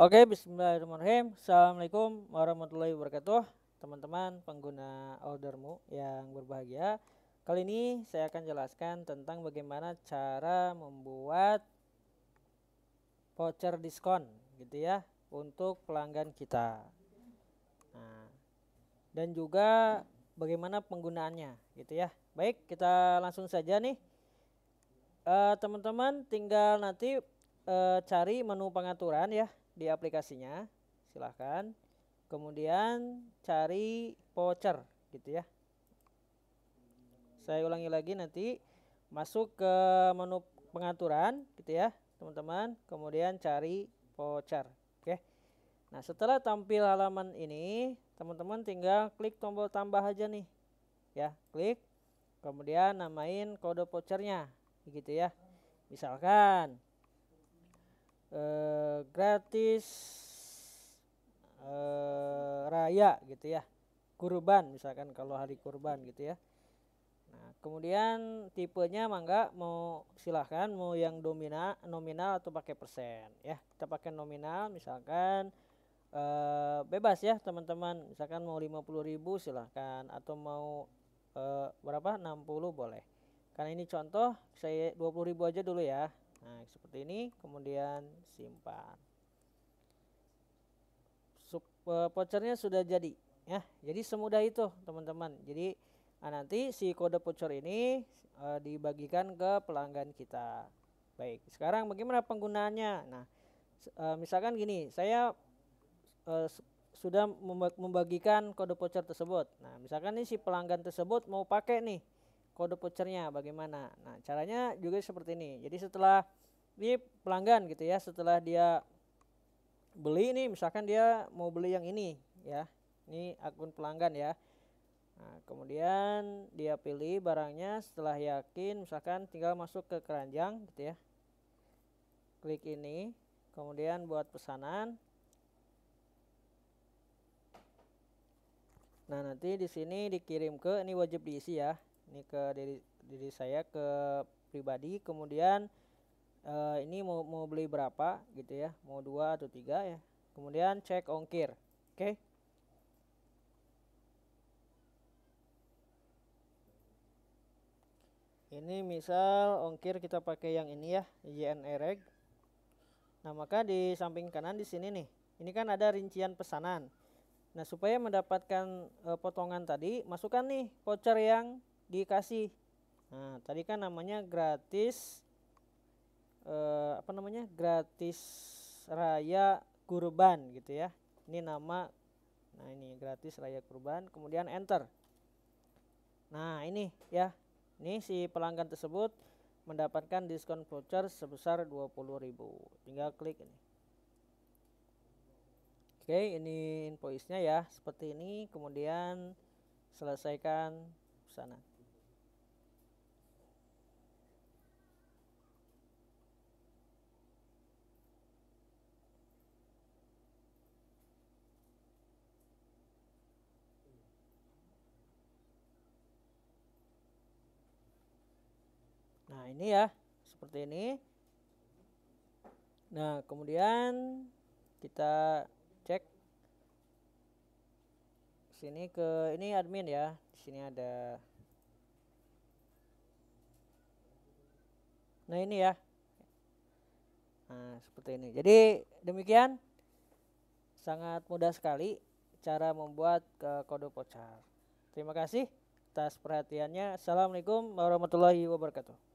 Oke, bismillahirrahmanirrahim. Assalamualaikum warahmatullahi wabarakatuh. Teman-teman pengguna ordermu yang berbahagia. Kali ini saya akan jelaskan tentang bagaimana cara membuat voucher diskon gitu ya untuk pelanggan kita. Nah, dan juga bagaimana penggunaannya gitu ya. Baik, kita langsung saja nih. Eh, teman-teman uh, tinggal nanti uh, cari menu pengaturan ya di aplikasinya, silahkan. Kemudian cari voucher gitu ya. Saya ulangi lagi nanti masuk ke menu pengaturan gitu ya, teman-teman. Kemudian cari voucher. Oke. Nah, setelah tampil halaman ini, teman-teman tinggal klik tombol tambah aja nih. Ya, klik. Kemudian namain kode vouchernya gitu ya. Misalkan Eh, gratis eh, raya gitu ya kurban misalkan kalau hari kurban gitu ya nah kemudian tipenya mangga mau silahkan mau yang domina nominal atau pakai persen ya kita pakai nominal misalkan eh, bebas ya teman-teman misalkan mau 50.000 silahkan atau mau eh, berapa 60 boleh karena ini contoh saya 20.000 aja dulu ya Nah, seperti ini kemudian simpan. Sub, e, vouchernya sudah jadi ya. Jadi semudah itu, teman-teman. Jadi nah, nanti si kode voucher ini e, dibagikan ke pelanggan kita. Baik, sekarang bagaimana penggunaannya? Nah, e, misalkan gini, saya e, sudah membagikan kode voucher tersebut. Nah, misalkan ini si pelanggan tersebut mau pakai nih kode vouchernya bagaimana. Nah, caranya juga seperti ini. Jadi setelah ini pelanggan gitu ya, setelah dia beli ini, misalkan dia mau beli yang ini ya. Ini akun pelanggan ya. Nah, kemudian dia pilih barangnya setelah yakin misalkan tinggal masuk ke keranjang gitu ya. Klik ini, kemudian buat pesanan. Nah, nanti di sini dikirim ke ini wajib diisi ya ini ke diri diri saya ke pribadi kemudian uh, ini mau mau beli berapa gitu ya mau dua atau tiga ya kemudian cek ongkir oke okay? ini misal ongkir kita pakai yang ini ya JNREG nah maka di samping kanan di sini nih ini kan ada rincian pesanan Nah, supaya mendapatkan e, potongan tadi, masukkan nih voucher yang dikasih nah tadi kan namanya gratis eh, apa namanya gratis raya kurban gitu ya ini nama nah ini gratis raya kurban kemudian enter nah ini ya ini si pelanggan tersebut mendapatkan diskon voucher sebesar 20.000 tinggal klik ini oke ini invoice nya ya seperti ini kemudian selesaikan pesanan ini ya seperti ini nah kemudian kita cek sini ke ini admin ya di sini ada nah ini ya nah seperti ini jadi demikian sangat mudah sekali cara membuat ke eh, kode pocar terima kasih atas perhatiannya assalamualaikum warahmatullahi wabarakatuh